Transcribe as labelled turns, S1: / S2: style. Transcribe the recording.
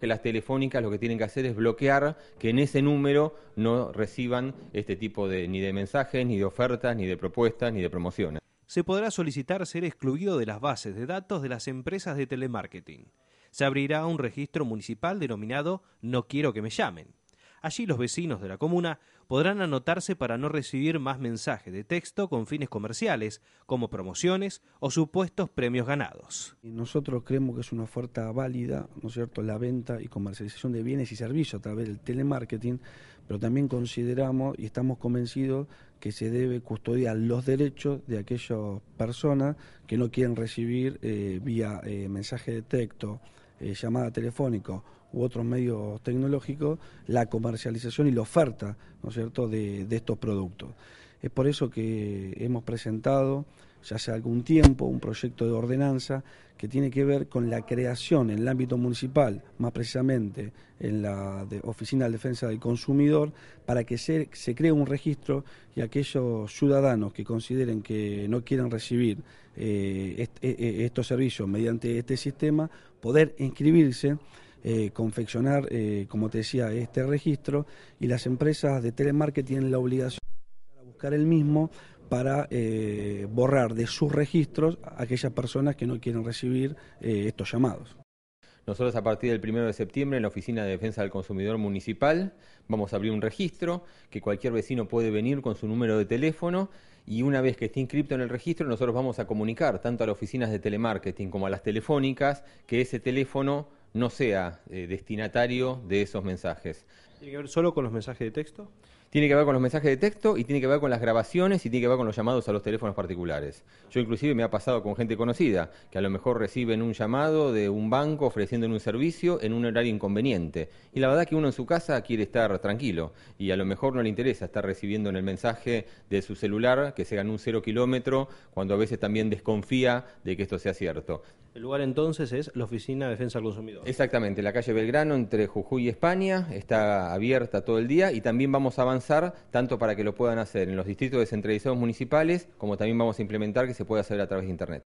S1: que las telefónicas lo que tienen que hacer es bloquear que en ese número no reciban este tipo de ni de mensajes, ni de ofertas, ni de propuestas, ni de promociones. Se podrá solicitar ser
S2: excluido de las bases de datos de las empresas de telemarketing. Se abrirá un registro municipal denominado No quiero que me llamen. Allí los vecinos de la comuna podrán anotarse para no recibir más mensajes de texto con fines comerciales, como promociones o
S3: supuestos premios ganados. Nosotros creemos que es una oferta válida, ¿no cierto?, la venta y comercialización de bienes y servicios a través del telemarketing, pero también consideramos y estamos convencidos que se debe custodiar los derechos de aquellas personas que no quieren recibir eh, vía eh, mensaje de texto eh, llamada telefónica u otros medios tecnológicos, la comercialización y la oferta, ¿no es cierto?, de, de estos productos. Es por eso que hemos presentado ya hace algún tiempo un proyecto de ordenanza que tiene que ver con la creación en el ámbito municipal, más precisamente en la Oficina de Defensa del Consumidor, para que se, cree un registro y aquellos ciudadanos que consideren que no quieren recibir eh, eh, eh, estos servicios mediante este sistema, poder inscribirse. confeccionar, como te decía, este registro y las empresas de telemarketing tienen la obligación de buscar el mismo para eh, borrar de sus registros a aquellas personas que no quieren recibir eh, estos llamados.
S1: Nosotros a partir del 1 de septiembre en la Oficina de Defensa del Consumidor Municipal vamos a abrir un registro que cualquier vecino puede venir con su número de teléfono y una vez que esté inscrito en el registro nosotros vamos a comunicar tanto a las oficinas de telemarketing como a las telefónicas que ese teléfono no sea eh, destinatario de esos mensajes.
S2: ¿Tiene que ver solo con los mensajes de texto?
S1: Tiene que ver con los mensajes de texto y tiene que ver con las grabaciones y tiene que ver con los llamados a los teléfonos particulares. Yo inclusive me ha pasado con gente conocida, que a lo mejor reciben un llamado de un banco ofreciendo un servicio en un horario inconveniente. Y la verdad que uno en su casa quiere estar tranquilo y a lo mejor no le interesa estar recibiendo en el mensaje de su celular que sea en un cero kilómetro cuando a veces también desconfía de que esto sea cierto.
S2: El lugar entonces es la Oficina de Defensa del Consumidor.
S1: Exactamente, la calle Belgrano entre Jujuy y España, está abierta todo el día y también vamos a avanzar tanto para que lo puedan hacer en los distritos descentralizados municipales como también vamos a implementar que se pueda hacer a través de Internet.